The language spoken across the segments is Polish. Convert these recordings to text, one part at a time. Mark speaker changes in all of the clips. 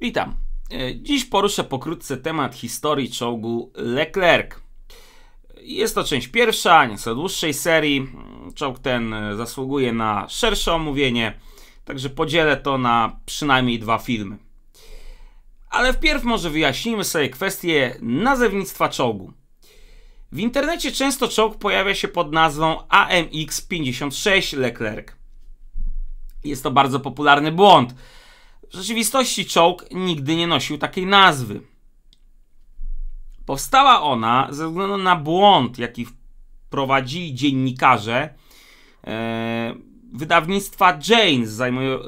Speaker 1: Witam. E, dziś poruszę pokrótce temat historii czołgu Leclerc. Jest to część pierwsza, nieco dłuższej serii. Czołg ten e, zasługuje na szersze omówienie, także podzielę to na przynajmniej dwa filmy. Ale wpierw może wyjaśnimy sobie kwestię nazewnictwa czołgu. W internecie często czołg pojawia się pod nazwą AMX-56 Leclerc. Jest to bardzo popularny błąd, w rzeczywistości czołg nigdy nie nosił takiej nazwy. Powstała ona ze względu na błąd, jaki wprowadzili dziennikarze e, wydawnictwa Janes,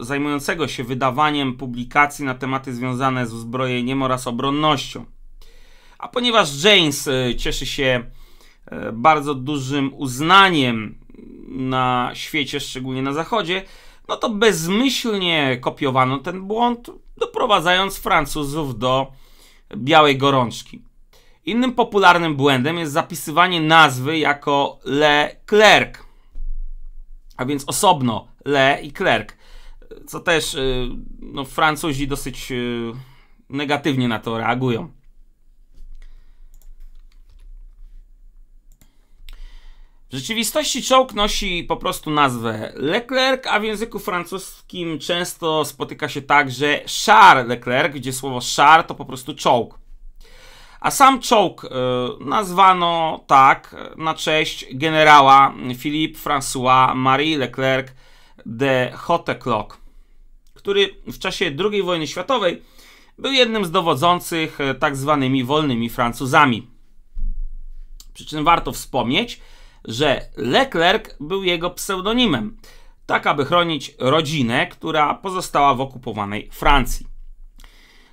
Speaker 1: zajmującego się wydawaniem publikacji na tematy związane z uzbrojeniem oraz obronnością. A ponieważ Janes e, cieszy się e, bardzo dużym uznaniem na świecie, szczególnie na zachodzie, no to bezmyślnie kopiowano ten błąd, doprowadzając Francuzów do białej gorączki. Innym popularnym błędem jest zapisywanie nazwy jako Le Clerc, a więc osobno Le i Clerc, co też y, no, Francuzi dosyć y, negatywnie na to reagują. W rzeczywistości czołg nosi po prostu nazwę Leclerc, a w języku francuskim często spotyka się także char Leclerc, gdzie słowo char to po prostu czołg. A sam czołg e, nazwano tak e, na cześć generała Philippe François Marie Leclerc de Hautecloque, który w czasie II wojny światowej był jednym z dowodzących e, tak zwanymi wolnymi Francuzami. Przy czym warto wspomnieć, że Leclerc był jego pseudonimem, tak aby chronić rodzinę, która pozostała w okupowanej Francji.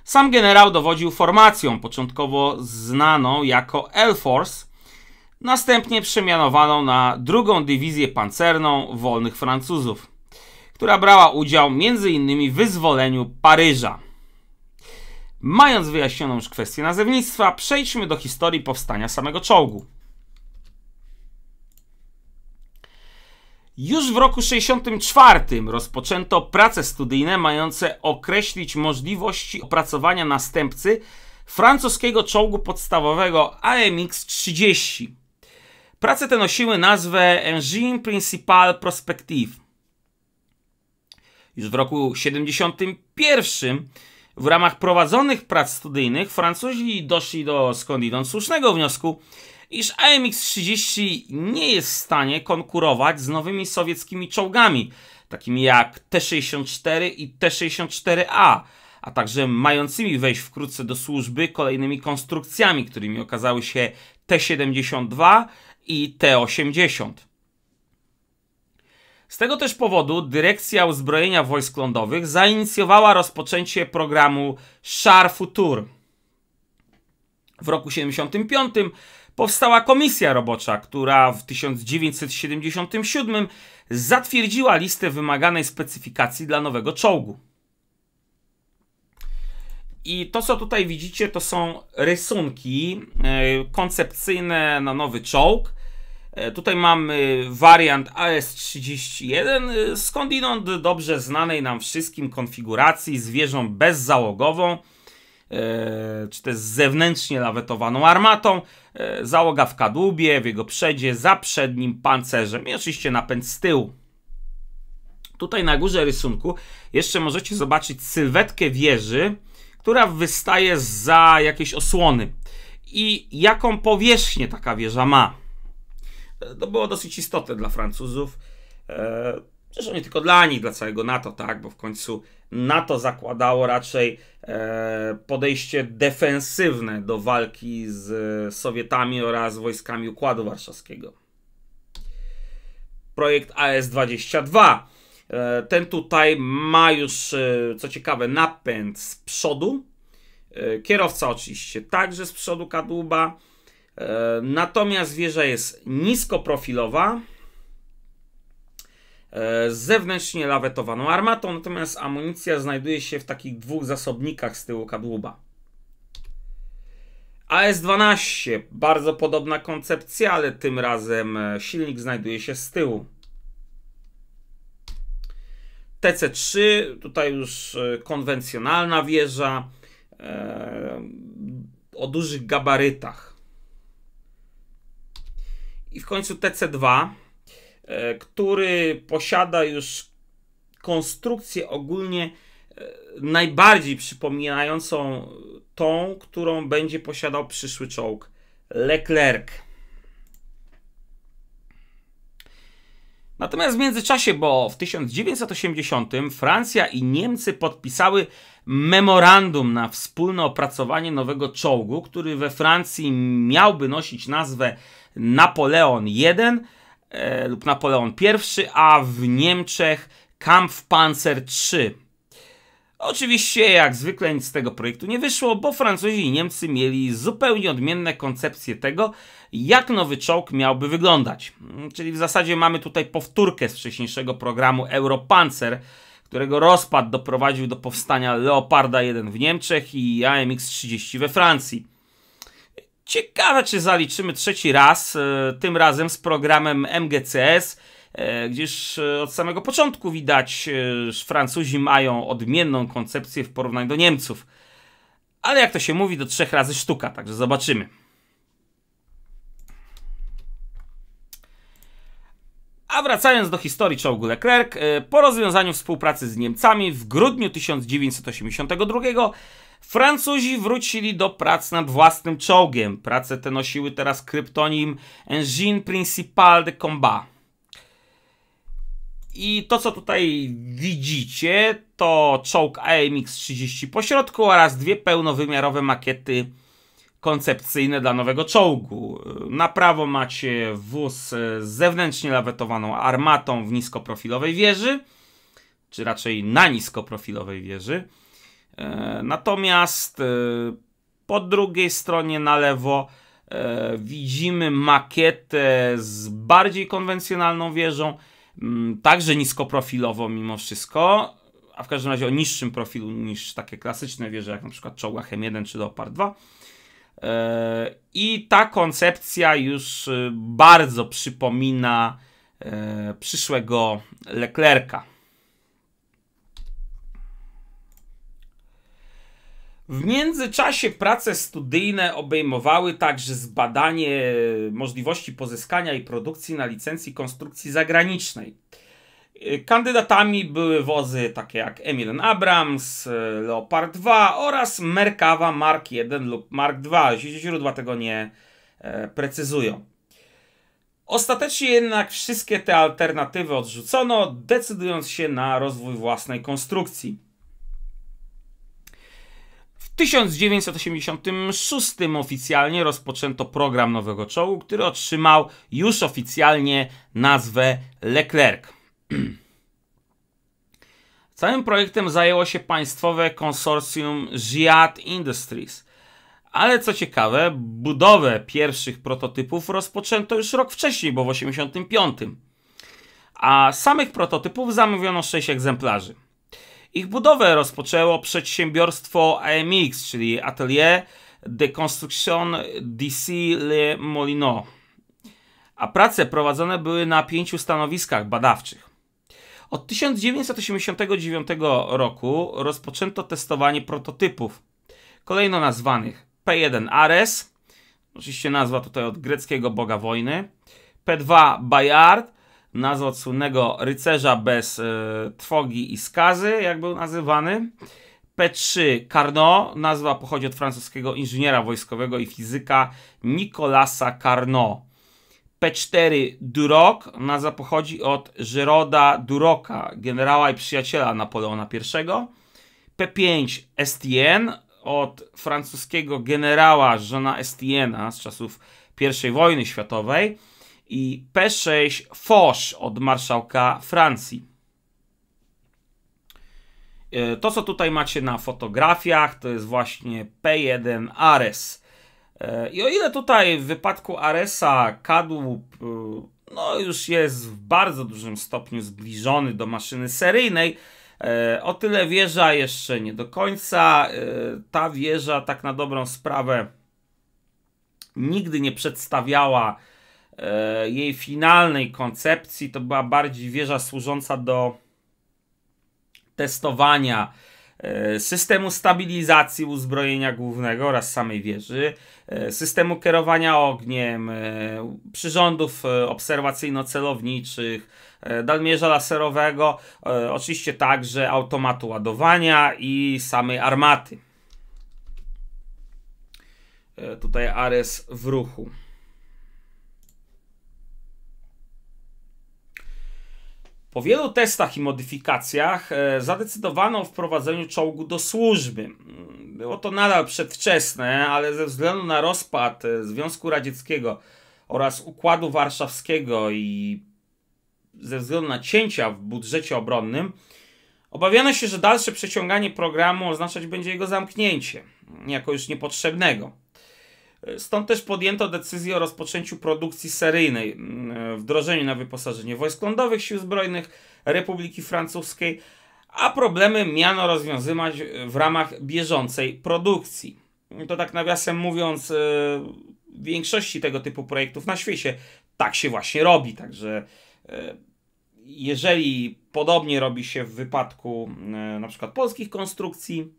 Speaker 1: Sam generał dowodził formacją, początkowo znaną jako L-Force, następnie przemianowaną na drugą dywizję pancerną wolnych Francuzów, która brała udział m.in. w wyzwoleniu Paryża. Mając wyjaśnioną już kwestię nazewnictwa, przejdźmy do historii powstania samego czołgu. Już w roku 64 rozpoczęto prace studyjne mające określić możliwości opracowania następcy francuskiego czołgu podstawowego AMX-30. Prace te nosiły nazwę Engine Principal Prospective. Już w roku 71 w ramach prowadzonych prac studyjnych Francuzi doszli do skądinąd słusznego wniosku, iż AMX-30 nie jest w stanie konkurować z nowymi sowieckimi czołgami, takimi jak T-64 i T-64A, a także mającymi wejść wkrótce do służby kolejnymi konstrukcjami, którymi okazały się T-72 i T-80. Z tego też powodu dyrekcja uzbrojenia wojsk lądowych zainicjowała rozpoczęcie programu Char Future W roku 75 powstała komisja robocza, która w 1977 zatwierdziła listę wymaganej specyfikacji dla nowego czołgu. I to, co tutaj widzicie, to są rysunki e, koncepcyjne na nowy czołg. E, tutaj mamy wariant AS-31, e, skądinąd dobrze znanej nam wszystkim konfiguracji z wieżą bezzałogową, czy też zewnętrznie lawetowaną armatą, E, załoga w kadłubie, w jego przedzie, za przednim pancerzem i oczywiście napęd z tyłu. Tutaj na górze rysunku jeszcze możecie zobaczyć sylwetkę wieży, która wystaje za jakieś osłony i jaką powierzchnię taka wieża ma. E, to było dosyć istotne dla Francuzów. E, Zresztą nie tylko dla nich, dla całego NATO, tak? Bo w końcu NATO zakładało raczej e, podejście defensywne do walki z e, Sowietami oraz wojskami Układu Warszawskiego. Projekt AS-22. E, ten tutaj ma już, co ciekawe, napęd z przodu. Kierowca oczywiście także z przodu kadłuba. Natomiast wieża jest niskoprofilowa. profilowa E, z zewnętrznie lawetowaną armatą, natomiast amunicja znajduje się w takich dwóch zasobnikach z tyłu kadłuba. AS-12, bardzo podobna koncepcja, ale tym razem e, silnik znajduje się z tyłu. TC-3, tutaj już e, konwencjonalna wieża e, o dużych gabarytach. I w końcu TC-2, E, który posiada już konstrukcję ogólnie e, najbardziej przypominającą tą, którą będzie posiadał przyszły czołg Leclerc. Natomiast w międzyczasie, bo w 1980 Francja i Niemcy podpisały memorandum na wspólne opracowanie nowego czołgu, który we Francji miałby nosić nazwę Napoleon I. E, lub Napoleon I, a w Niemczech Kampfpanzer III. Oczywiście, jak zwykle, nic z tego projektu nie wyszło, bo Francuzi i Niemcy mieli zupełnie odmienne koncepcje tego, jak nowy czołg miałby wyglądać. Czyli w zasadzie mamy tutaj powtórkę z wcześniejszego programu Europanzer, którego rozpad doprowadził do powstania Leoparda 1 w Niemczech i AMX-30 we Francji. Ciekawe, czy zaliczymy trzeci raz, e, tym razem z programem MGCS, e, gdyż e, od samego początku widać, że Francuzi mają odmienną koncepcję w porównaniu do Niemców. Ale jak to się mówi, do trzech razy sztuka, także zobaczymy. A wracając do historii czołgu Leclerc, po rozwiązaniu współpracy z Niemcami w grudniu 1982 Francuzi wrócili do prac nad własnym czołgiem. Prace te nosiły teraz kryptonim Engine Principal de Combat. I to, co tutaj widzicie, to czołg AMX-30 pośrodku oraz dwie pełnowymiarowe makiety koncepcyjne dla nowego czołgu. Na prawo macie wóz z zewnętrznie lawetowaną armatą w niskoprofilowej wieży, czy raczej na niskoprofilowej wieży. E, natomiast e, po drugiej stronie na lewo e, widzimy makietę z bardziej konwencjonalną wieżą, mm, także niskoprofilową mimo wszystko, a w każdym razie o niższym profilu niż takie klasyczne wieże jak na przykład czołgach M1 czy Leopard 2. I ta koncepcja już bardzo przypomina przyszłego Leclerca. W międzyczasie prace studyjne obejmowały także zbadanie możliwości pozyskania i produkcji na licencji konstrukcji zagranicznej. Y, kandydatami były wozy takie jak Emil Abrams, y, Leopard 2 oraz Merkawa Mark 1 lub Mark 2. Źródła tego nie e, precyzują. Ostatecznie jednak wszystkie te alternatywy odrzucono, decydując się na rozwój własnej konstrukcji. 1986 oficjalnie rozpoczęto program nowego czołgu, który otrzymał już oficjalnie nazwę Leclerc. Całym projektem zajęło się państwowe konsorcjum Giat Industries. Ale co ciekawe, budowę pierwszych prototypów rozpoczęto już rok wcześniej, bo w 1985. A samych prototypów zamówiono 6 egzemplarzy. Ich budowę rozpoczęło przedsiębiorstwo AMX, czyli Atelier de Construction DC Le Molino, a prace prowadzone były na pięciu stanowiskach badawczych. Od 1989 roku rozpoczęto testowanie prototypów, kolejno nazwanych P1 Ares, oczywiście nazwa tutaj od greckiego boga wojny, P2 Bayard na słynnego rycerza bez e, trwogi i skazy, jak był nazywany. P3 Carnot, nazwa pochodzi od francuskiego inżyniera wojskowego i fizyka Nicolasa Carnot. P4 Duroc, nazwa pochodzi od Geroda Duroka, generała i przyjaciela Napoleona I. P5 Estienne, od francuskiego generała Jeana Estienne z czasów I wojny światowej i P6 Foch od marszałka Francji. E, to, co tutaj macie na fotografiach, to jest właśnie P1 Ares. E, I o ile tutaj w wypadku Aresa kadłub e, no, już jest w bardzo dużym stopniu zbliżony do maszyny seryjnej, o tyle wieża jeszcze nie do końca. Ta wieża, tak na dobrą sprawę, nigdy nie przedstawiała E, jej finalnej koncepcji to była bardziej wieża służąca do testowania e, systemu stabilizacji uzbrojenia głównego oraz samej wieży, e, systemu kierowania ogniem, przyrządów obserwacyjno-celowniczych, dalmierza laserowego, oczywiście także automatu ładowania i samej armaty. Tutaj Ares w ruchu. Po wielu testach i modyfikacjach e, zadecydowano o wprowadzeniu czołgu do służby. Mm, było to nadal przedwczesne, ale ze względu na rozpad e, Związku Radzieckiego oraz Układu Warszawskiego i ze względu na cięcia w budżecie obronnym, obawiano się, że dalsze przeciąganie programu oznaczać będzie jego zamknięcie, jako już niepotrzebnego. Stąd też podjęto decyzję o rozpoczęciu produkcji seryjnej, mm, e, wdrożeniu na wyposażenie wojsk lądowych Sił Zbrojnych Republiki Francuskiej, a problemy miano rozwiązywać w ramach bieżącej produkcji. To tak nawiasem mówiąc, e, w większości tego typu projektów na świecie tak się właśnie robi. Także e, jeżeli podobnie robi się w wypadku na przykład polskich konstrukcji,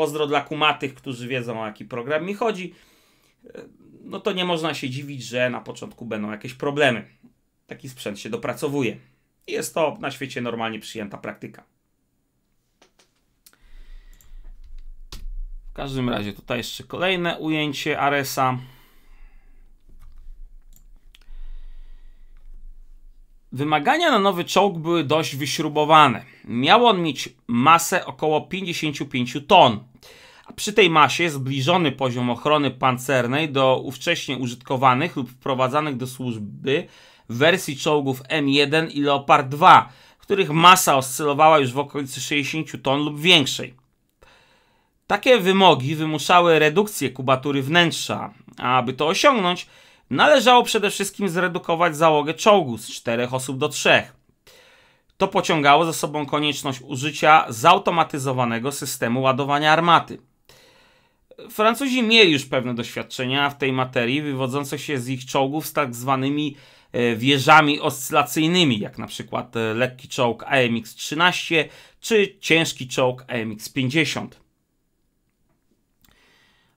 Speaker 1: Pozdro dla kumatych, którzy wiedzą o jaki program mi chodzi. E, no to nie można się dziwić, że na początku będą jakieś problemy. Taki sprzęt się dopracowuje. I jest to na świecie normalnie przyjęta praktyka. W każdym razie tutaj jeszcze kolejne ujęcie Aresa. Wymagania na nowy czołg były dość wyśrubowane. Miał on mieć masę około 55 ton. A przy tej masie zbliżony poziom ochrony pancernej do ówcześnie użytkowanych lub wprowadzanych do służby wersji czołgów M1 i Leopard 2, których masa oscylowała już w okolicy 60 ton lub większej. Takie wymogi wymuszały redukcję kubatury wnętrza. Aby to osiągnąć, Należało przede wszystkim zredukować załogę czołgu z czterech osób do trzech. To pociągało za sobą konieczność użycia zautomatyzowanego systemu ładowania armaty. Francuzi mieli już pewne doświadczenia w tej materii, wywodzące się z ich czołgów z tak zwanymi e, wieżami oscylacyjnymi, jak na przykład e, lekki czołg AMX-13 czy ciężki czołg AMX-50.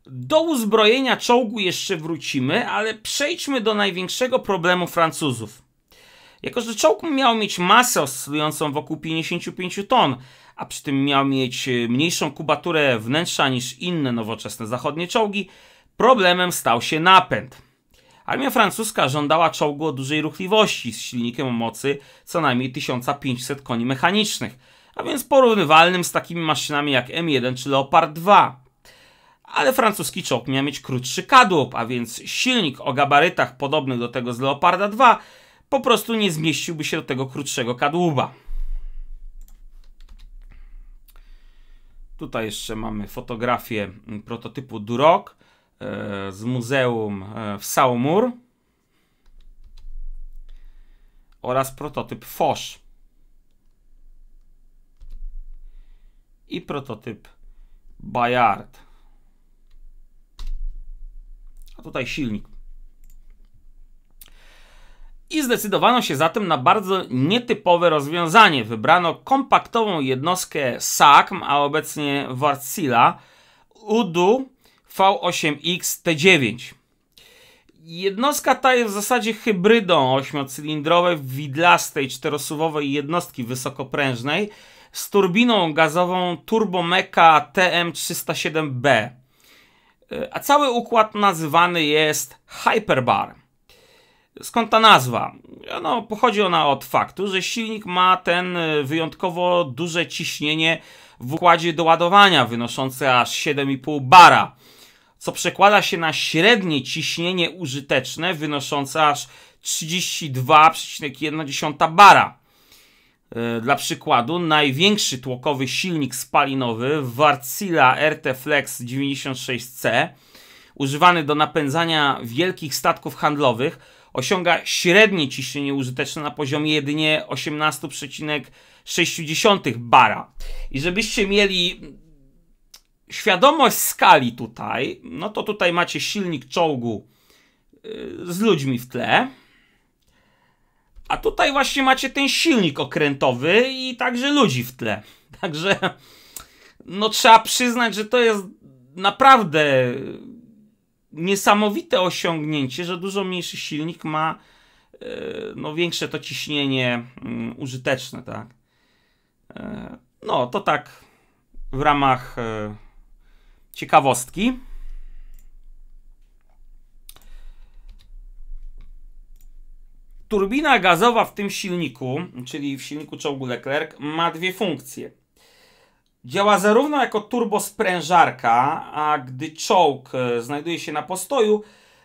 Speaker 1: Do uzbrojenia czołgu jeszcze wrócimy, ale przejdźmy do największego problemu Francuzów. Jako, że czołg miał mieć masę oscylującą wokół 55 ton, a przy tym miał mieć e, mniejszą kubaturę wnętrza niż inne nowoczesne zachodnie czołgi, problemem stał się napęd. Armia francuska żądała czołgu o dużej ruchliwości z silnikiem o mocy co najmniej 1500 koni mechanicznych, a więc porównywalnym z takimi maszynami jak M1 czy Leopard 2 ale francuski czołg miał mieć krótszy kadłub, a więc silnik o gabarytach podobnych do tego z Leoparda 2 po prostu nie zmieściłby się do tego krótszego kadłuba. Tutaj jeszcze mamy fotografię prototypu Durok e, z muzeum e, w Saumur oraz prototyp Foch i prototyp Bayard tutaj silnik. I zdecydowano się zatem na bardzo nietypowe rozwiązanie. Wybrano kompaktową jednostkę SACM, a obecnie Wartsila UDU V8X T9. Jednostka ta jest w zasadzie hybrydą ośmiocylindrowej, widlastej, czterosuwowej jednostki wysokoprężnej z turbiną gazową Turbomeca TM307B. E, a cały układ nazywany jest Hyperbar. Skąd ta nazwa? No, pochodzi ona od faktu, że silnik ma ten e, wyjątkowo duże ciśnienie w układzie doładowania, wynoszące aż 7,5 bara, co przekłada się na średnie ciśnienie użyteczne, wynoszące aż 32,1 bara. E, dla przykładu, największy tłokowy silnik spalinowy Wartsila RT Flex 96C, używany do napędzania wielkich statków handlowych, osiąga średnie ciśnienie użyteczne na poziomie jedynie 18,6 bara. I żebyście mieli świadomość skali tutaj, no to tutaj macie silnik czołgu y, z ludźmi w tle. A tutaj właśnie macie ten silnik okrętowy i także ludzi w tle. Także no trzeba przyznać, że to jest naprawdę niesamowite osiągnięcie, że dużo mniejszy silnik ma e, no, większe to ciśnienie mm, użyteczne, tak. E, no, to tak w ramach e, ciekawostki. turbina gazowa w tym silniku, czyli w silniku czołgu Leclerc, ma dwie funkcje. Działa zarówno jako turbosprężarka, a gdy czołg e, znajduje się na postoju,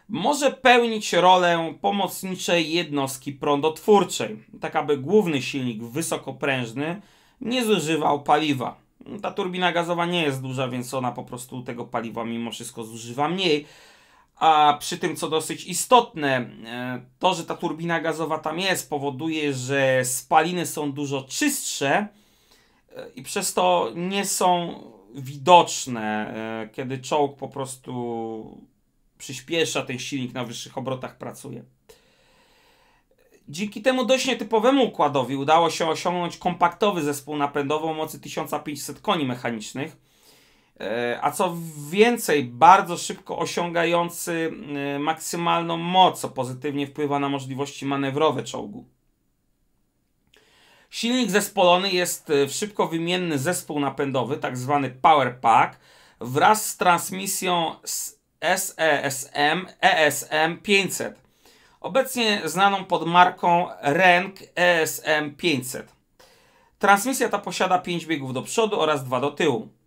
Speaker 1: może pełnić rolę pomocniczej jednostki prądotwórczej, tak aby główny silnik wysokoprężny nie zużywał paliwa. Ta turbina gazowa nie jest duża, więc ona po prostu tego paliwa mimo wszystko zużywa mniej, a przy tym, co dosyć istotne, e, to, że ta turbina gazowa tam jest, powoduje, że spaliny są dużo czystsze e, i przez to nie są widoczne, e, kiedy czołg po prostu przyspiesza, ten silnik na wyższych obrotach pracuje. Dzięki temu dość nietypowemu układowi udało się osiągnąć kompaktowy zespół napędowy o mocy 1500 koni mechanicznych E, a co więcej, bardzo szybko osiągający e, maksymalną moc, co pozytywnie wpływa na możliwości manewrowe czołgu. Silnik zespolony jest e, w szybko wymienny zespół napędowy, tak zwany power pack, wraz z transmisją SESM ESM 500, obecnie znaną pod marką RENK ESM 500. Transmisja ta posiada 5 biegów do przodu oraz 2 do tyłu.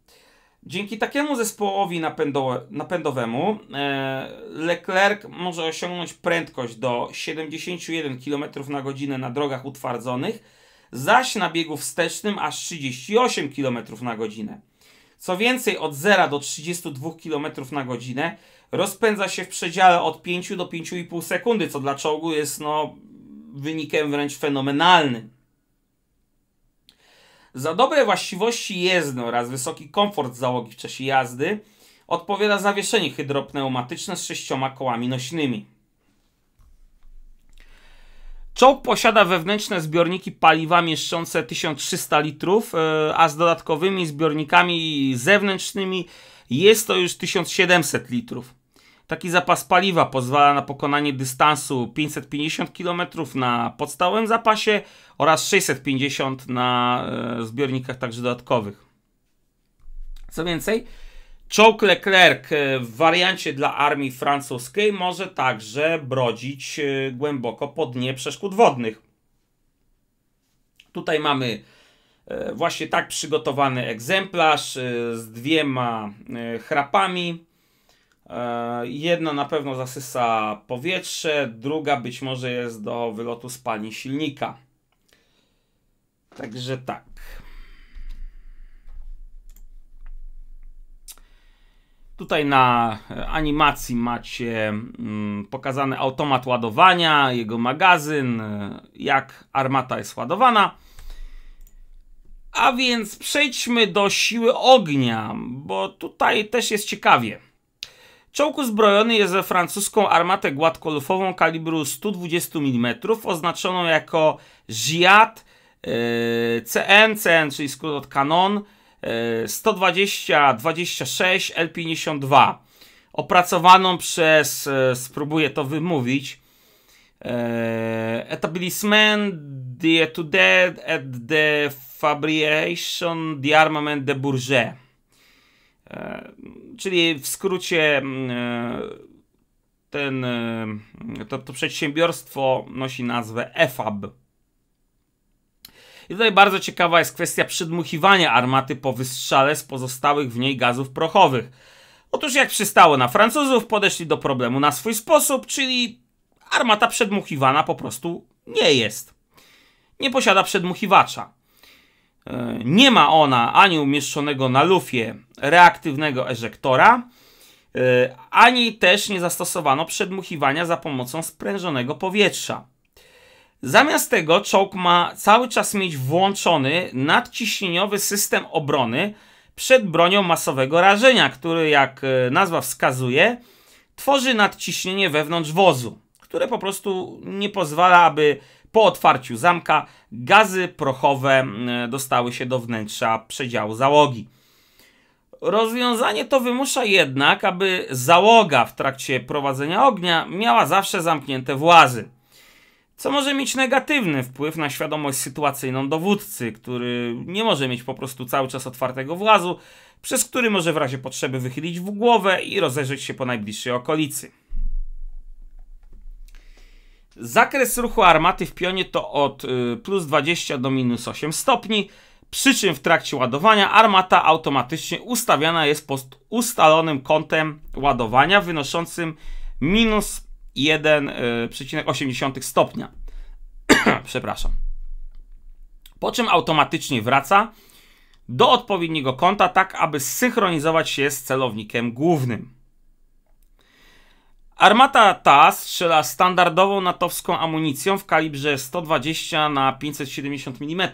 Speaker 1: Dzięki takiemu zespołowi napędo, napędowemu e, Leclerc może osiągnąć prędkość do 71 km na godzinę na drogach utwardzonych, zaś na biegu wstecznym aż 38 km na godzinę. Co więcej, od 0 do 32 km na godzinę rozpędza się w przedziale od 5 do 5,5 sekundy, co dla czołgu jest no, wynikiem wręcz fenomenalnym. Za dobre właściwości jezdne no oraz wysoki komfort załogi w czasie jazdy odpowiada zawieszenie hydropneumatyczne z sześcioma kołami nośnymi. Czołg posiada wewnętrzne zbiorniki paliwa mieszczące 1300 litrów, e, a z dodatkowymi zbiornikami zewnętrznymi jest to już 1700 litrów. Taki zapas paliwa pozwala na pokonanie dystansu 550 km na podstawowym zapasie oraz 650 na e, zbiornikach także dodatkowych. Co więcej, czołg Leclerc e, w wariancie dla armii francuskiej może także brodzić e, głęboko po dnie przeszkód wodnych. Tutaj mamy właśnie tak przygotowany egzemplarz z dwiema chrapami E, jedna na pewno zasysa powietrze, druga być może jest do wylotu spalin silnika. Także tak. Tutaj na animacji macie mm, pokazany automat ładowania, jego magazyn, jak armata jest ładowana. A więc przejdźmy do siły ognia, bo tutaj też jest ciekawie. Czołg uzbrojony jest we francuską armatę gładkolufową kalibru 120 mm, oznaczoną jako Giat yy, e, CN, CN, czyli skrót od Canon yy, 120-26 L52, opracowaną przez, yy, spróbuję to wymówić, e, Etablissement de Tudet et de Fabrication d'Armament de, de Bourget. E, czyli w skrócie mm, e, ten, e, to, to przedsiębiorstwo nosi nazwę EFAB. I tutaj bardzo ciekawa jest kwestia przedmuchiwania armaty po wystrzale z pozostałych w niej gazów prochowych. Otóż jak przystało na Francuzów, podeszli do problemu na swój sposób, czyli armata przedmuchiwana po prostu nie jest. Nie posiada przedmuchiwacza. E, nie ma ona ani umieszczonego na lufie reaktywnego eżektora, e, ani też nie zastosowano przedmuchiwania za pomocą sprężonego powietrza. Zamiast tego czołg ma cały czas mieć włączony nadciśnieniowy system obrony przed bronią masowego rażenia, który jak e, nazwa wskazuje, tworzy nadciśnienie wewnątrz wozu, które po prostu nie pozwala, aby po otwarciu zamka gazy prochowe dostały się do wnętrza przedziału załogi. Rozwiązanie to wymusza jednak, aby załoga w trakcie prowadzenia ognia miała zawsze zamknięte włazy, co może mieć negatywny wpływ na świadomość sytuacyjną dowódcy, który nie może mieć po prostu cały czas otwartego włazu, przez który może w razie potrzeby wychylić w głowę i rozejrzeć się po najbliższej okolicy. Zakres ruchu armaty w pionie to od y, plus 20 do minus 8 stopni, przy czym w trakcie ładowania armata automatycznie ustawiana jest pod ustalonym kątem ładowania wynoszącym minus 1,8 y, stopnia. Przepraszam. Po czym automatycznie wraca do odpowiedniego kąta, tak aby synchronizować się z celownikiem głównym. Armata ta strzela standardową natowską amunicją w kalibrze 120 na 570 mm.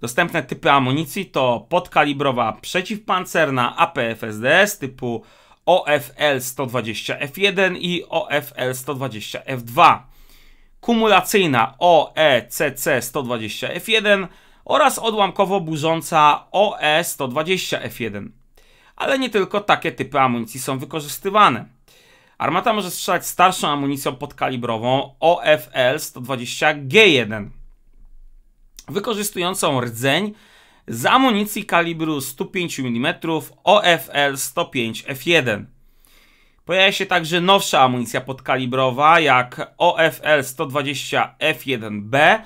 Speaker 1: Dostępne typy amunicji to podkalibrowa przeciwpancerna APFSDS typu OFL-120F1 i OFL-120F2, kumulacyjna OECC-120F1 oraz odłamkowo burząca OE-120F1. Ale nie tylko takie typy amunicji są wykorzystywane. Armata może strzelać starszą amunicją podkalibrową OFL 120G1, wykorzystującą rdzeń z amunicji kalibru 105 mm OFL 105F1. Pojawia się także nowsza amunicja podkalibrowa jak OFL 120F1B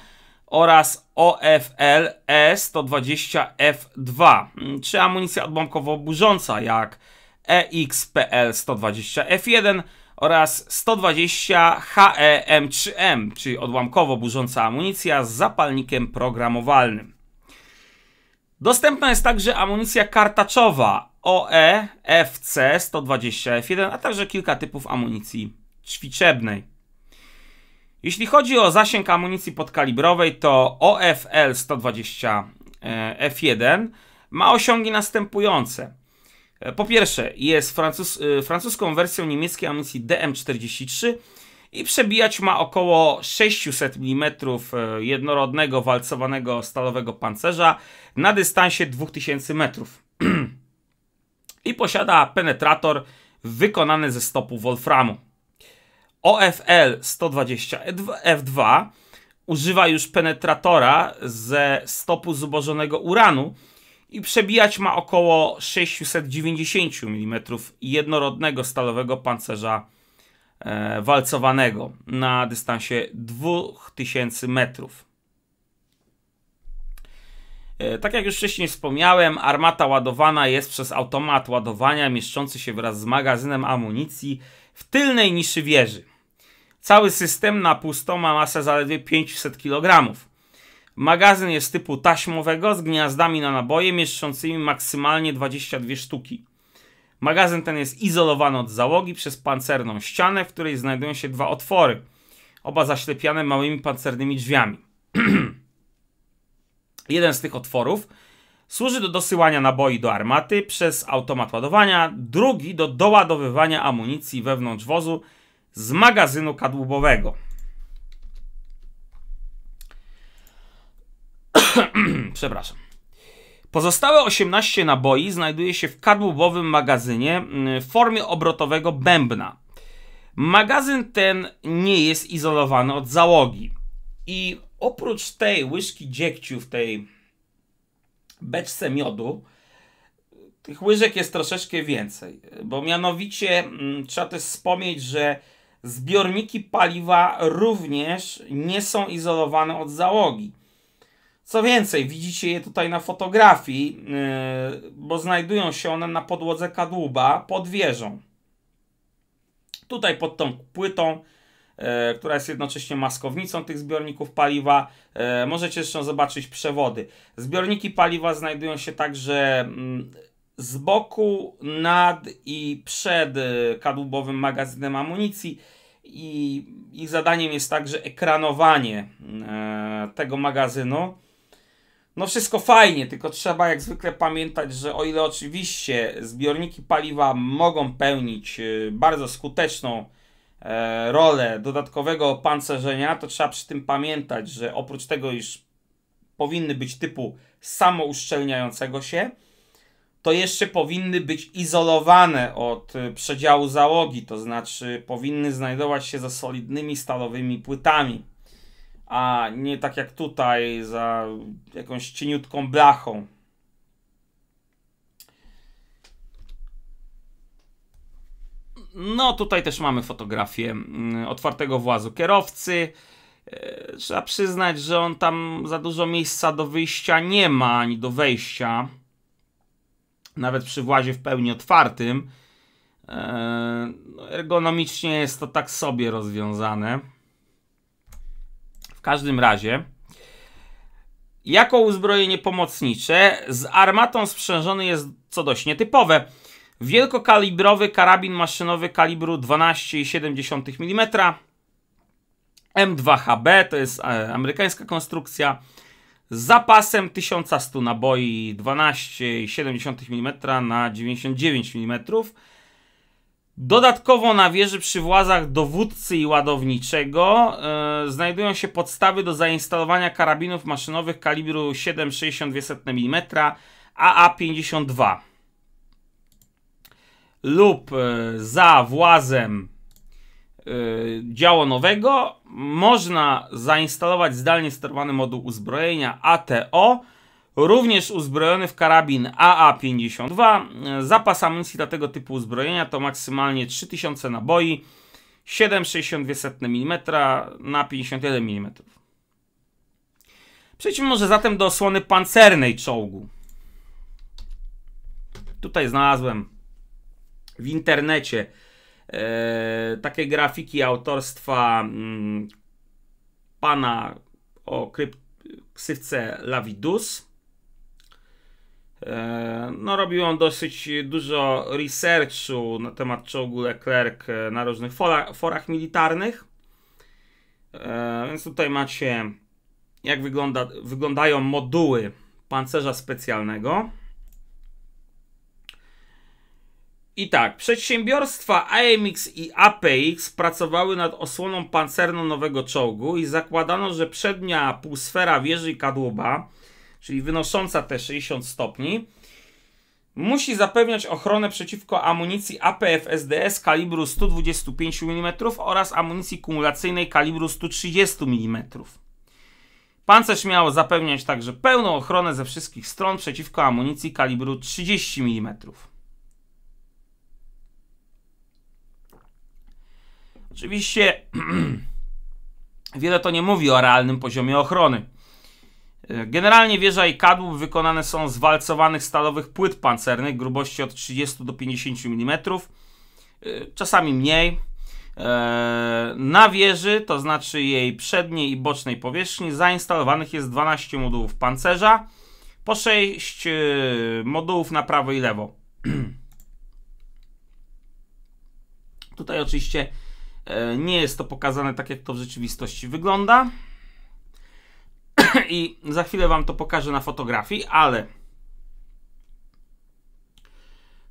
Speaker 1: oraz OFL E120F2, hmm, czy amunicja odbomkowo-burząca jak EXPL 120F1 oraz 120 HEM3M, czyli odłamkowo burząca amunicja z zapalnikiem programowalnym. Dostępna jest także amunicja kartaczowa oefc 120F1, a także kilka typów amunicji ćwiczebnej. Jeśli chodzi o zasięg amunicji podkalibrowej, to OFL 120F1 e, ma osiągi następujące. E, po pierwsze, jest francus y, francuską wersją niemieckiej amunicji DM43 i przebijać ma około 600 mm e, jednorodnego walcowanego stalowego pancerza na dystansie 2000 m. I posiada penetrator wykonany ze stopu Wolframu. OFL 120 F2 używa już penetratora ze stopu zubożonego uranu, i przebijać ma około 690 mm jednorodnego stalowego pancerza e, walcowanego na dystansie 2000 metrów. E, tak jak już wcześniej wspomniałem, armata ładowana jest przez automat ładowania mieszczący się wraz z magazynem amunicji w tylnej niszy wieży. Cały system na pusto ma masę zaledwie 500 kg. Magazyn jest typu taśmowego z gniazdami na naboje mieszczącymi maksymalnie 22 sztuki. Magazyn ten jest izolowany od załogi przez pancerną ścianę, w której znajdują się dwa otwory, oba zaślepiane małymi pancernymi drzwiami. Jeden z tych otworów służy do dosyłania naboi do armaty przez automat ładowania, drugi do doładowywania amunicji wewnątrz wozu z magazynu kadłubowego. Przepraszam. Pozostałe 18 naboi znajduje się w kadłubowym magazynie mm, w formie obrotowego bębna. Magazyn ten nie jest izolowany od załogi. I oprócz tej łyżki dziegciu w tej beczce miodu, tych łyżek jest troszeczkę więcej. Bo mianowicie mm, trzeba też wspomnieć, że zbiorniki paliwa również nie są izolowane od załogi. Co więcej, widzicie je tutaj na fotografii, yy, bo znajdują się one na podłodze kadłuba pod wieżą. Tutaj pod tą płytą, yy, która jest jednocześnie maskownicą tych zbiorników paliwa, yy, możecie jeszcze zobaczyć przewody. Zbiorniki paliwa znajdują się także mm, z boku, nad i przed kadłubowym magazynem amunicji i ich zadaniem jest także ekranowanie tego magazynu. No wszystko fajnie, tylko trzeba jak zwykle pamiętać, że o ile oczywiście zbiorniki paliwa mogą pełnić y, bardzo skuteczną e, rolę dodatkowego opancerzenia, to trzeba przy tym pamiętać, że oprócz tego, iż powinny być typu samouszczelniającego się, to jeszcze powinny być izolowane od y, przedziału załogi, to znaczy powinny znajdować się za solidnymi stalowymi płytami a nie tak jak tutaj za jakąś cieniutką blachą. No tutaj też mamy fotografię mm, otwartego włazu kierowcy. E, trzeba przyznać, że on tam za dużo miejsca do wyjścia nie ma, ani do wejścia. Nawet przy włazie w pełni otwartym. E, no, ergonomicznie jest to tak sobie rozwiązane każdym razie, jako uzbrojenie pomocnicze z armatą sprzężony jest co dość nietypowe. Wielkokalibrowy karabin maszynowy kalibru 12,7 mm M2HB, to jest e, amerykańska konstrukcja, z zapasem 1100 naboi 12,7 mm na 99 mm Dodatkowo na wieży przy włazach dowódcy i ładowniczego yy, znajdują się podstawy do zainstalowania karabinów maszynowych kalibru 7,62 mm AA-52 lub yy, za włazem yy, e, działo nowego można zainstalować zdalnie sterowany moduł uzbrojenia ATO również uzbrojony w karabin AA-52. Zapas amunicji dla tego typu uzbrojenia to maksymalnie 3000 naboi, 7,62 mm na 51 mm. Przejdźmy może zatem do osłony pancernej czołgu. Tutaj znalazłem w internecie e, takie grafiki autorstwa m, mm, pana o kryp, ksywce Lavidus. E, no, robił on dosyć dużo researchu na temat czołgu Leclerc e, na różnych forach, militarnych. E, więc tutaj macie, jak wygląda, wyglądają moduły pancerza specjalnego. I tak, przedsiębiorstwa AMX i APX pracowały nad osłoną pancerną nowego czołgu i zakładano, że przednia półsfera wieży i kadłuba czyli wynosząca te 60 stopni, musi zapewniać ochronę przeciwko amunicji APF-SDS kalibru 125 mm oraz amunicji kumulacyjnej kalibru 130 mm. Pancerz miał zapewniać także pełną ochronę ze wszystkich stron przeciwko amunicji kalibru 30 mm. Oczywiście wiele to nie mówi o realnym poziomie ochrony. E, generalnie wieża i kadłub wykonane są z walcowanych stalowych płyt pancernych grubości od 30 do 50 mm, e, czasami mniej. E, na wieży, to znaczy jej przedniej i bocznej powierzchni, zainstalowanych jest 12 modułów pancerza, po 6 modułów na prawo i lewo. Tutaj oczywiście nie jest to pokazane tak, jak to w rzeczywistości wygląda. I za chwilę Wam to pokażę na fotografii, ale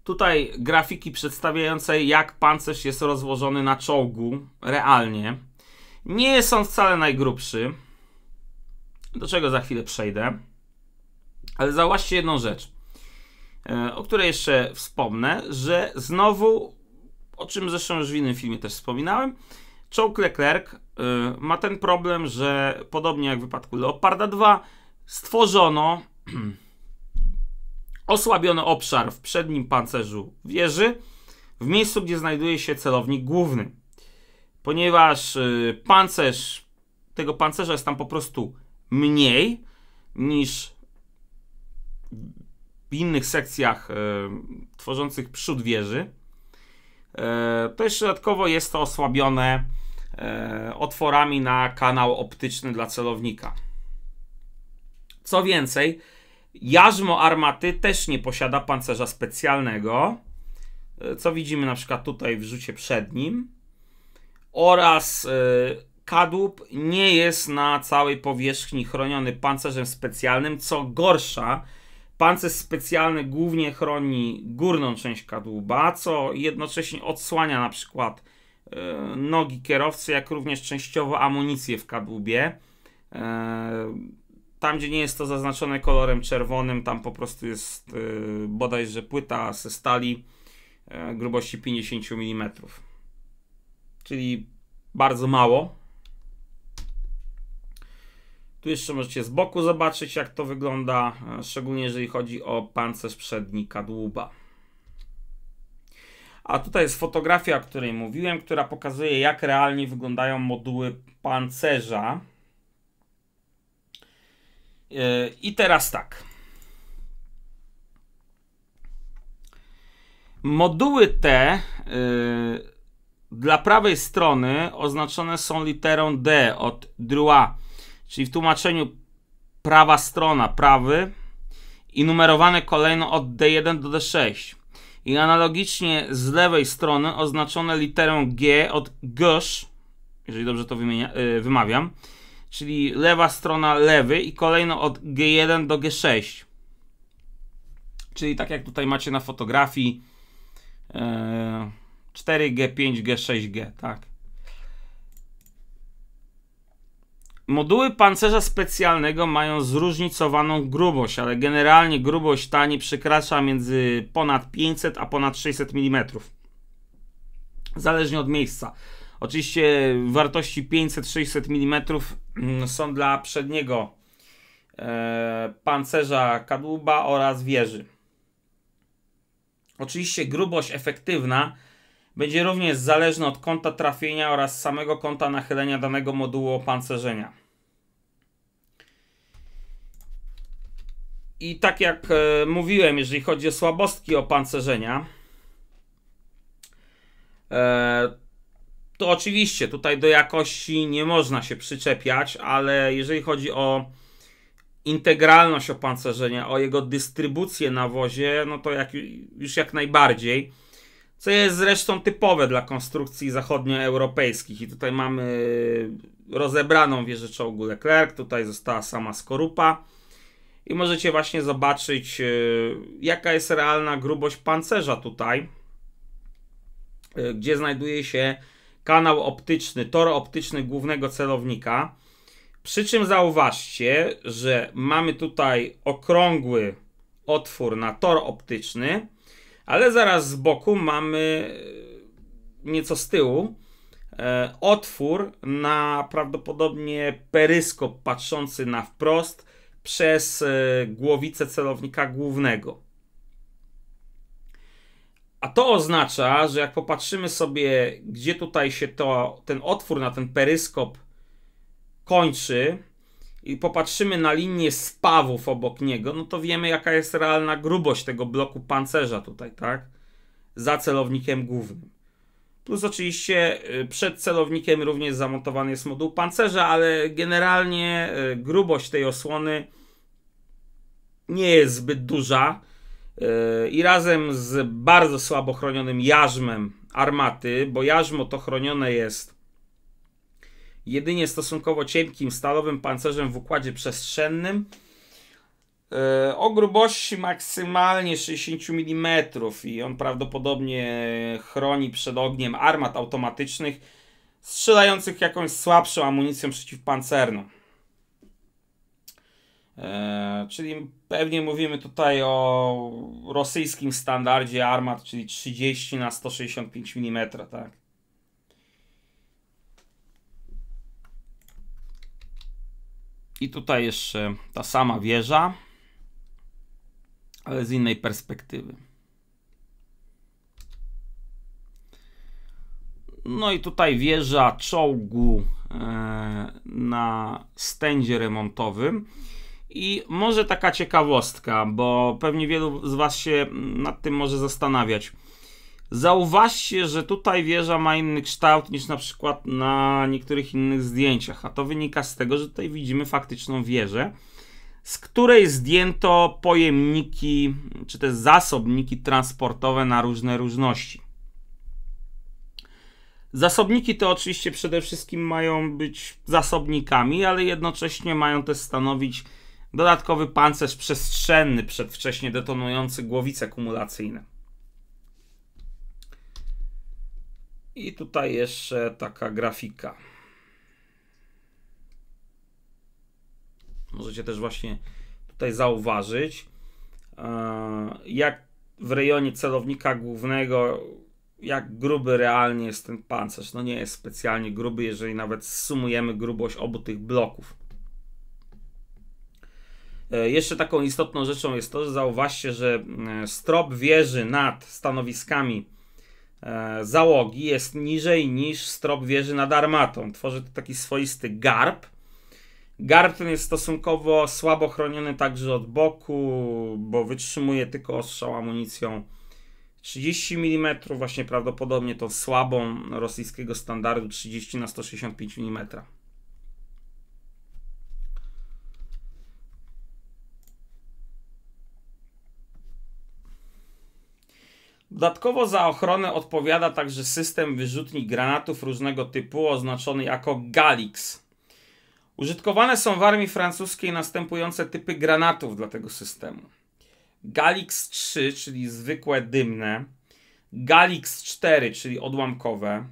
Speaker 1: tutaj grafiki przedstawiające jak pancerz jest rozłożony na czołgu realnie. Nie jest on wcale najgrubszy, do czego za chwilę przejdę. Ale zauważcie jedną rzecz, e, o której jeszcze wspomnę, że znowu, o czym zresztą już w innym filmie też wspominałem, Czołg Leclerc y, ma ten problem, że podobnie jak w wypadku Leoparda 2 stworzono osłabiony obszar w przednim pancerzu wieży w miejscu, gdzie znajduje się celownik główny. Ponieważ y, pancerz, tego pancerza jest tam po prostu mniej niż w innych sekcjach y, tworzących przód wieży. to jeszcze dodatkowo jest to osłabione E, otworami na kanał optyczny dla celownika. Co więcej, jarzmo armaty też nie posiada pancerza specjalnego, e, co widzimy na przykład tutaj w rzucie przednim, oraz e, kadłub nie jest na całej powierzchni chroniony pancerzem specjalnym, co gorsza, Pancerz specjalny głównie chroni górną część kadłuba, co jednocześnie odsłania na przykład E, nogi kierowcy, jak również częściowo amunicję w kadłubie. E, tam, gdzie nie jest to zaznaczone kolorem czerwonym, tam po prostu jest e, bodajże płyta ze stali grubości 50 mm. Czyli bardzo mało. Tu jeszcze możecie z boku zobaczyć, jak to wygląda, szczególnie jeżeli chodzi o pancerz przedni kadłuba. A tutaj jest fotografia, o której mówiłem, która pokazuje, jak realnie wyglądają moduły pancerza. Yy, I teraz tak. Moduły te yy, dla prawej strony oznaczone są literą D od drua, czyli w tłumaczeniu prawa strona, prawy i numerowane kolejno od D1 do D6 i analogicznie z lewej strony oznaczone literą G od gosh, jeżeli dobrze to wymienia, yy, wymawiam, czyli lewa strona lewy i kolejno od G1 do G6. Czyli tak jak tutaj macie na fotografii, yy, 4G, 5G, 6G, tak? Moduły pancerza specjalnego mają zróżnicowaną grubość, ale generalnie grubość ta nie przekracza między ponad 500 a ponad 600 mm. Zależnie od miejsca. Oczywiście wartości 500-600 mm są dla przedniego e, pancerza kadłuba oraz wieży. Oczywiście grubość efektywna będzie również zależny od kąta trafienia oraz samego kąta nachylenia danego modułu opancerzenia. I tak jak e, mówiłem, jeżeli chodzi o słabostki opancerzenia, e, to oczywiście tutaj do jakości nie można się przyczepiać, ale jeżeli chodzi o integralność opancerzenia, o jego dystrybucję na wozie, no to jak, już jak najbardziej co jest zresztą typowe dla konstrukcji zachodnioeuropejskich. I tutaj mamy rozebraną wieżę czołgu Leclerc, tutaj została sama skorupa. I możecie właśnie zobaczyć, e, jaka jest realna grubość pancerza tutaj, e, gdzie znajduje się kanał optyczny, tor optyczny głównego celownika. Przy czym zauważcie, że mamy tutaj okrągły otwór na tor optyczny, ale zaraz z boku mamy e, nieco z tyłu e, otwór na prawdopodobnie peryskop patrzący na wprost przez e, głowicę celownika głównego. A to oznacza, że jak popatrzymy sobie, gdzie tutaj się to, ten otwór na ten peryskop kończy, i popatrzymy na linię spawów obok niego, no to wiemy jaka jest realna grubość tego bloku pancerza tutaj, tak? Za celownikiem głównym. Plus oczywiście y, przed celownikiem również zamontowany jest moduł pancerza, ale generalnie y, grubość tej osłony nie jest zbyt duża y, i razem z bardzo słabo chronionym jarzmem armaty, bo jarzmo to chronione jest jedynie stosunkowo cienkim stalowym pancerzem w układzie przestrzennym e, o grubości maksymalnie 60 mm i on prawdopodobnie chroni przed ogniem armat automatycznych strzelających jakąś słabszą amunicją przeciwpancerną. Eee, czyli pewnie mówimy tutaj o rosyjskim standardzie armat, czyli 30 na 165 mm, tak? I tutaj jeszcze ta sama wieża, ale z innej perspektywy. No i tutaj wieża czołgu e, na stędzie remontowym. I może taka ciekawostka, bo pewnie wielu z Was się nad tym może zastanawiać. Zauważcie, że tutaj wieża ma inny kształt niż na przykład na niektórych innych zdjęciach, a to wynika z tego, że tutaj widzimy faktyczną wieżę, z której zdjęto pojemniki czy też zasobniki transportowe na różne różności. Zasobniki to oczywiście przede wszystkim mają być zasobnikami, ale jednocześnie mają też stanowić dodatkowy pancerz przestrzenny przed wcześniej detonujący głowice kumulacyjne. I tutaj jeszcze taka grafika. Możecie też właśnie tutaj zauważyć, e, jak w rejonie celownika głównego, jak gruby realnie jest ten pancerz. No nie jest specjalnie gruby, jeżeli nawet sumujemy grubość obu tych bloków. E, jeszcze taką istotną rzeczą jest to, że zauważcie, że e, strop wieży nad stanowiskami E, załogi jest niżej niż strop wieży nad armatą. Tworzy to taki swoisty garb. Garb ten jest stosunkowo słabo chroniony także od boku, bo wytrzymuje tylko ostrzał amunicją 30 mm, właśnie prawdopodobnie tą słabą rosyjskiego standardu 30 na 165 mm. Dodatkowo za ochronę odpowiada także system wyrzutni granatów różnego typu oznaczony jako Galix. Użytkowane są w armii francuskiej następujące typy granatów dla tego systemu. Galix 3, czyli zwykłe dymne, Galix 4, czyli odłamkowe,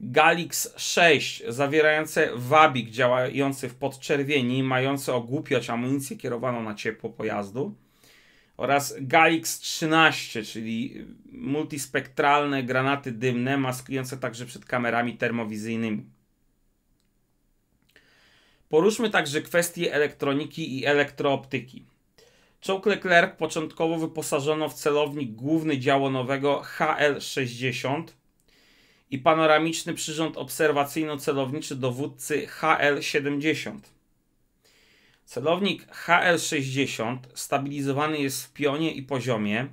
Speaker 1: Galix 6, zawierające wabik działający w podczerwieni, mający ogłupiać amunicję kierowaną na ciepło pojazdu, oraz Galix 13, czyli multispektralne granaty dymne, maskujące także przed kamerami termowizyjnymi. Poruszmy także kwestie elektroniki i elektrooptyki. Czołg Leclerc początkowo wyposażono w celownik główny działonowego HL-60 i panoramiczny przyrząd obserwacyjno-celowniczy dowódcy HL-70. Celownik HL60 stabilizowany jest w pionie i poziomie.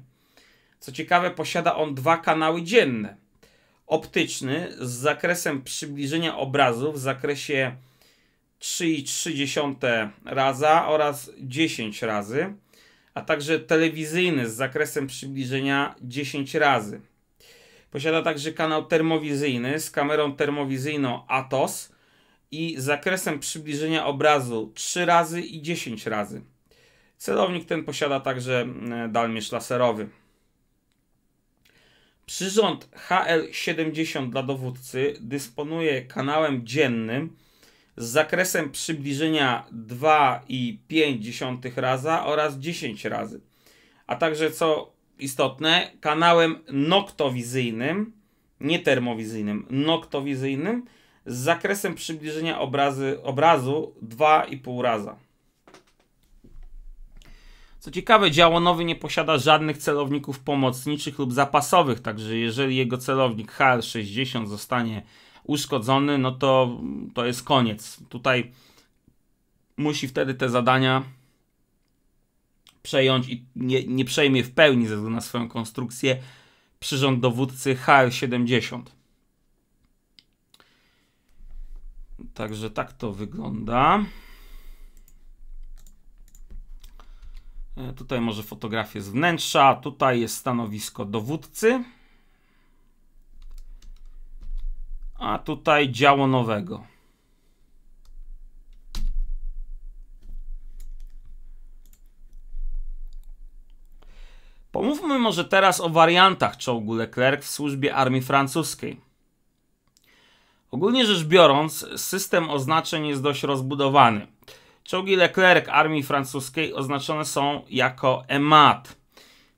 Speaker 1: Co ciekawe, posiada on dwa kanały dzienne. Optyczny z zakresem przybliżenia obrazu w zakresie 3,3 raza oraz 10 razy, a także telewizyjny z zakresem przybliżenia 10 razy. Posiada także kanał termowizyjny z kamerą termowizyjną ATOS i zakresem przybliżenia obrazu 3 razy i 10 razy. Celownik ten posiada także dalmierz laserowy. Przyrząd HL70 dla dowódcy dysponuje kanałem dziennym z zakresem przybliżenia 2,5 raza oraz 10 razy, a także co istotne, kanałem noktowizyjnym, nie termowizyjnym, noktowizyjnym, z zakresem przybliżenia obrazy, obrazu 2,5 raza. Co ciekawe, działo nowy nie posiada żadnych celowników pomocniczych lub zapasowych, także jeżeli jego celownik HR60 zostanie uszkodzony, no to to jest koniec. Tutaj musi wtedy te zadania przejąć i nie, nie przejmie w pełni ze względu na swoją konstrukcję przyrząd dowódcy HR70. Także tak to wygląda. E, tutaj może fotografię z wnętrza, tutaj jest stanowisko dowódcy. A tutaj działo nowego. Pomówmy może teraz o wariantach czołgu Leclerc w służbie armii francuskiej. Ogólnie rzecz biorąc, system oznaczeń jest dość rozbudowany. Czołgi Leclerc armii francuskiej oznaczone są jako EMAT,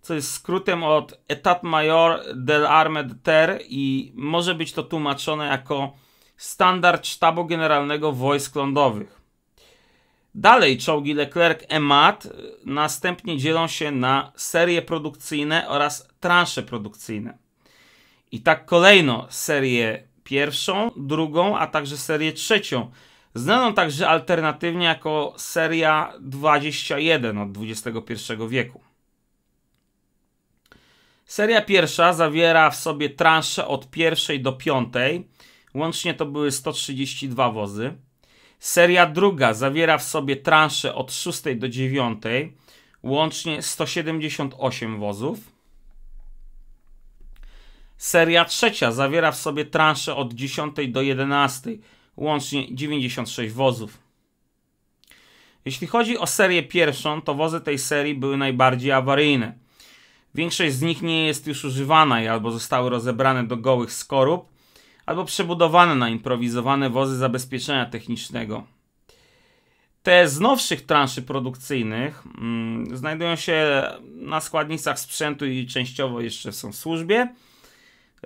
Speaker 1: co jest skrótem od Etat Major de l'Armée de Terre i może być to tłumaczone jako standard sztabu generalnego wojsk lądowych. Dalej czołgi Leclerc EMAT następnie dzielą się na serie produkcyjne oraz transze produkcyjne. I tak kolejno serie pierwszą, drugą, a także serię trzecią. Znaną także alternatywnie jako seria 21 od XXI wieku. Seria pierwsza zawiera w sobie transze od pierwszej do piątej, łącznie to były 132 wozy. Seria druga zawiera w sobie transze od szóstej do dziewiątej, łącznie 178 wozów. Seria trzecia zawiera w sobie transze od 10 do 11, łącznie 96 wozów. Jeśli chodzi o serię pierwszą, to wozy tej serii były najbardziej awaryjne. Większość z nich nie jest już używana i albo zostały rozebrane do gołych skorup, albo przebudowane na improwizowane wozy zabezpieczenia technicznego. Te z nowszych transzy produkcyjnych mm, znajdują się na składnicach sprzętu i częściowo jeszcze są w służbie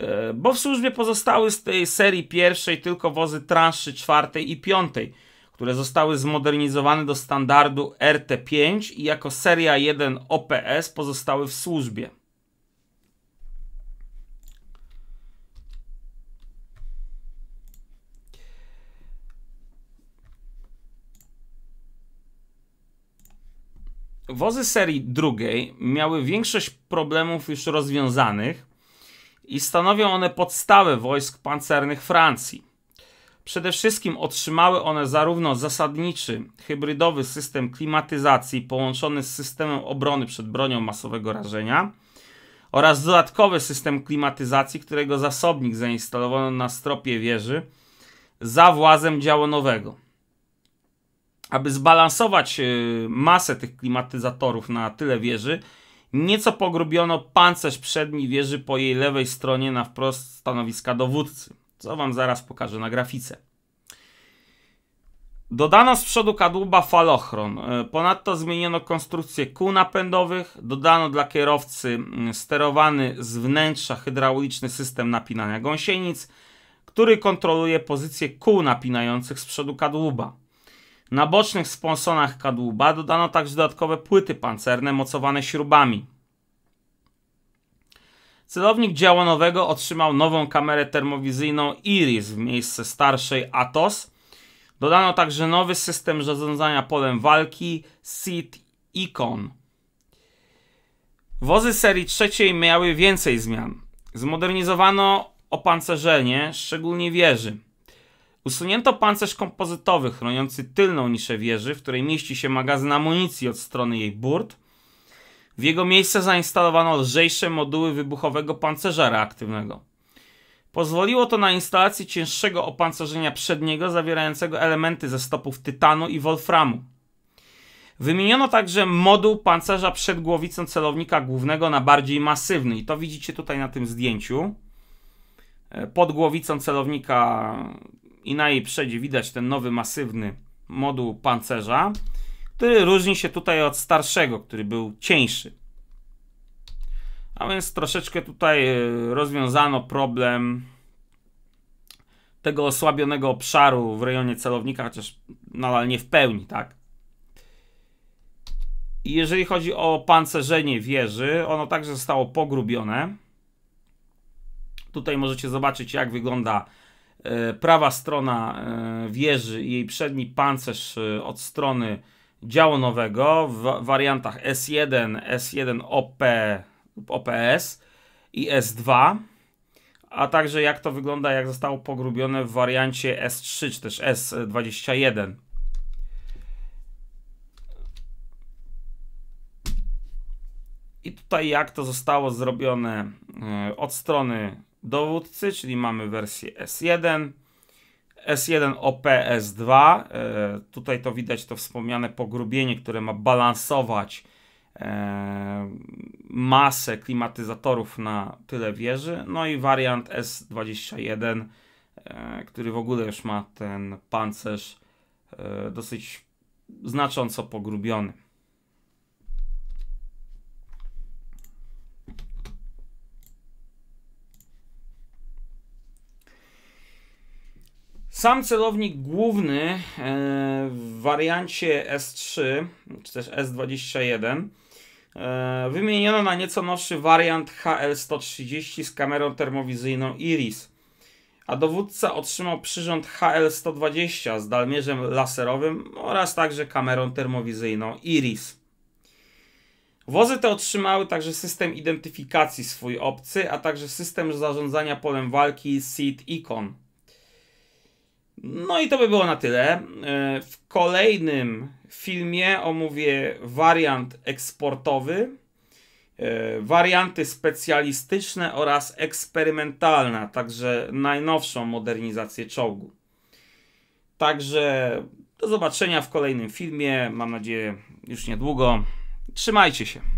Speaker 1: E, bo w służbie pozostały z tej serii pierwszej tylko wozy transzy czwartej i piątej, które zostały zmodernizowane do standardu RT5 i jako seria 1 OPS pozostały w służbie. Wozy serii drugiej miały większość problemów już rozwiązanych, i stanowią one podstawę wojsk pancernych Francji. Przede wszystkim otrzymały one zarówno zasadniczy, hybrydowy system klimatyzacji połączony z systemem obrony przed bronią masowego rażenia oraz dodatkowy system klimatyzacji, którego zasobnik zainstalowano na stropie wieży za włazem działonowego. Aby zbalansować e, masę tych klimatyzatorów na tyle wieży, Nieco pogrubiono pancerz przedni wieży po jej lewej stronie na wprost stanowiska dowódcy, co wam zaraz pokażę na grafice. Dodano z przodu kadłuba falochron. E, ponadto zmieniono konstrukcję kół napędowych, dodano dla kierowcy sterowany z wnętrza hydrauliczny system napinania gąsienic, który kontroluje pozycję kół napinających z przodu kadłuba. Na bocznych sponsonach kadłuba dodano także dodatkowe płyty pancerne mocowane śrubami. Celownik działanowego otrzymał nową kamerę termowizyjną Iris w miejsce starszej Atos. Dodano także nowy system zarządzania polem walki SIT Icon. Wozy serii trzeciej miały więcej zmian. Zmodernizowano opancerzenie, szczególnie wieży. Usunięto pancerz kompozytowy chroniący tylną niszę wieży, w której mieści się magazyn amunicji od strony jej burt. W jego miejsce zainstalowano lżejsze moduły wybuchowego pancerza reaktywnego. Pozwoliło to na instalację cięższego opancerzenia przedniego zawierającego elementy ze stopów tytanu i wolframu. Wymieniono także moduł pancerza przed głowicą celownika głównego na bardziej masywny i to widzicie tutaj na tym zdjęciu. E, pod głowicą celownika i na jej przedzie widać ten nowy masywny moduł pancerza, który różni się tutaj od starszego, który był cieńszy. A więc troszeczkę tutaj e, rozwiązano problem tego osłabionego obszaru w rejonie celownika, chociaż nadal nie w pełni, tak? I jeżeli chodzi o pancerzenie wieży, ono także zostało pogrubione. Tutaj możecie zobaczyć, jak wygląda E, prawa strona e, wieży i jej przedni pancerz e, od strony nowego w wariantach S1, S1 OP lub OPS i S2, a także jak to wygląda, jak zostało pogrubione w wariancie S3 czy też S21. I tutaj jak to zostało zrobione od strony dowódcy, czyli mamy wersję S1, S1 OP S2. E, tutaj to widać to wspomniane pogrubienie, które ma balansować e, masę klimatyzatorów na tyle wieży. No i wariant S21, e, który w ogóle już ma ten pancerz e, dosyć znacząco pogrubiony. Sam celownik główny e, w wariancie S3 czy też S21 e, wymieniono na nieco nowszy wariant HL130 z kamerą termowizyjną IRIS, a dowódca otrzymał przyrząd HL120 z dalmierzem laserowym oraz także kamerą termowizyjną IRIS. Wozy te otrzymały także system identyfikacji swój obcy, a także system zarządzania polem walki Seed icon no i to by było na tyle. E, w kolejnym filmie omówię wariant eksportowy, e, warianty specjalistyczne oraz eksperymentalne, także najnowszą modernizację czołgu. Także do zobaczenia w kolejnym filmie. Mam nadzieję już niedługo. Trzymajcie się.